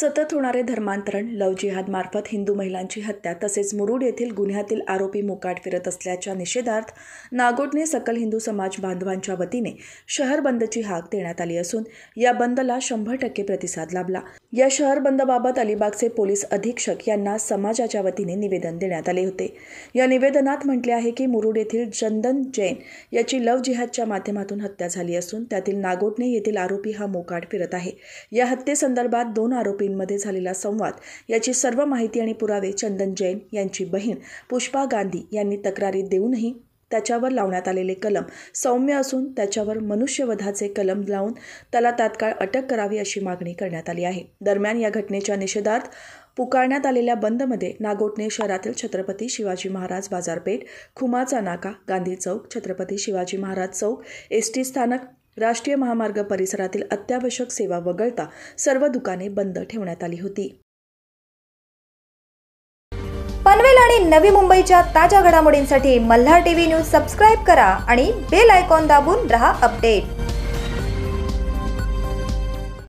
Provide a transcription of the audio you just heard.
सतत होणारे धर्मांतरण लव जिहादमार्फत हिंदू महिलांची हत्या तसेच मुरुड येथील गुन्ह्यातील आरोपी मोकाट फिरत असल्याच्या निषेधार्थ नागोटने सकल हिंदू समाज बांधवांच्या वतीने शहर बंदची हाक देण्यात आली असून या बंदला शंभर टक्के प्रतिसाद लाभला या शहर बंदबाबत अलिबागचे पोलीस अधीक्षक यांना समाजाच्या वतीने निवेदन देण्यात आले होते या निवेदनात म्हटले आहे की मुरुड येथील चंदन जैन याची लव जिहादच्या माध्यमातून हत्या झाली असून त्यातील नागोटने येथील आरोपी हा मोकाट फिरत आहे या हत्येसंदर्भात दोन आरोपी आरोपींमध्ये झालेला संवाद याची सर्व माहिती आणि पुरावे चंदन जैन यांची बहीण पुष्पा गांधी यांनी तक्रारी देऊनही त्याच्यावर लावण्यात आलेले कलम सौम्य असून त्याच्यावर मनुष्यवधाचे कलम लावून त्याला तात्काळ अटक करावी अशी मागणी करण्यात आली आहे दरम्यान या घटनेच्या निषेधार्थ पुकारण्यात आलेल्या बंदमध्ये नागोटणे शहरातील छत्रपती शिवाजी महाराज बाजारपेठ खुमाचा नाका गांधी चौक छत्रपती शिवाजी महाराज चौक एस टी स्थानक राष्ट्रीय महामार्ग परिसरातील अत्यावश्यक सेवा वगळता सर्व दुकाने बंद ठेवण्यात आली होती पनवेल आणि नवी मुंबईच्या ताज्या घडामोडींसाठी मल्हार टीव्ही न्यूज सबस्क्राईब करा आणि बेल आयकॉन दाबून रहा अपडेट